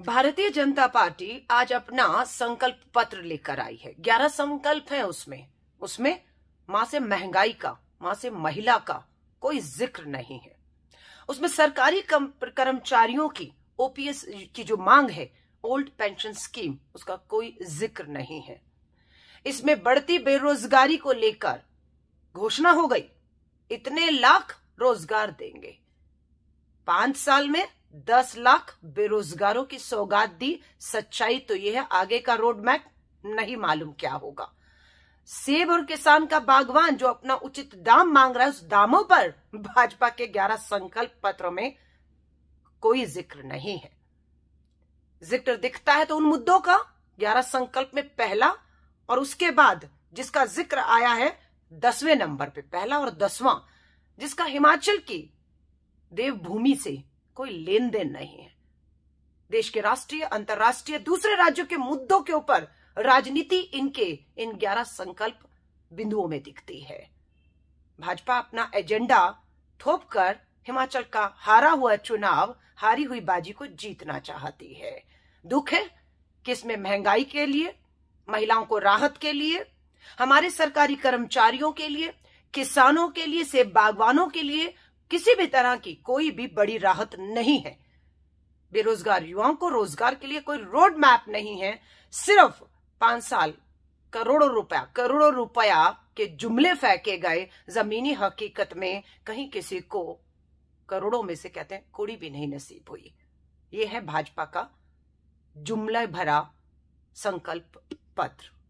भारतीय जनता पार्टी आज अपना संकल्प पत्र लेकर आई है ग्यारह संकल्प है उसमें उसमें मां से महंगाई का मां से महिला का कोई जिक्र नहीं है उसमें सरकारी कर्मचारियों की ओपीएस की जो मांग है ओल्ड पेंशन स्कीम उसका कोई जिक्र नहीं है इसमें बढ़ती बेरोजगारी को लेकर घोषणा हो गई इतने लाख रोजगार देंगे पांच साल में दस लाख बेरोजगारों की सौगात दी सच्चाई तो यह है आगे का रोड मैप नहीं मालूम क्या होगा सेब और किसान का बागवान जो अपना उचित दाम मांग रहा है उस दामों पर भाजपा के ग्यारह संकल्प पत्रों में कोई जिक्र नहीं है जिक्र दिखता है तो उन मुद्दों का ग्यारह संकल्प में पहला और उसके बाद जिसका जिक्र आया है दसवें नंबर पे पहला और दसवां जिसका हिमाचल की देवभूमि से कोई लेन देन नहीं है देश के राष्ट्रीय अंतर्राष्ट्रीय दूसरे राज्यों के मुद्दों के ऊपर राजनीति इनके इन ग्यारह संकल्प बिंदुओं में दिखती है भाजपा अपना एजेंडा थोप कर हिमाचल का हारा हुआ चुनाव हारी हुई बाजी को जीतना चाहती है दुख है कि इसमें महंगाई के लिए महिलाओं को राहत के लिए हमारे सरकारी कर्मचारियों के लिए किसानों के लिए सेब बागवानों के लिए किसी भी तरह की कोई भी बड़ी राहत नहीं है बेरोजगार युवाओं को रोजगार के लिए कोई रोड मैप नहीं है सिर्फ पांच साल करोड़ों रुपया करोड़ों रुपया के जुमले फेंके गए जमीनी हकीकत में कहीं किसी को करोड़ों में से कहते हैं कोड़ी भी नहीं नसीब हुई ये है भाजपा का जुमला भरा संकल्प पत्र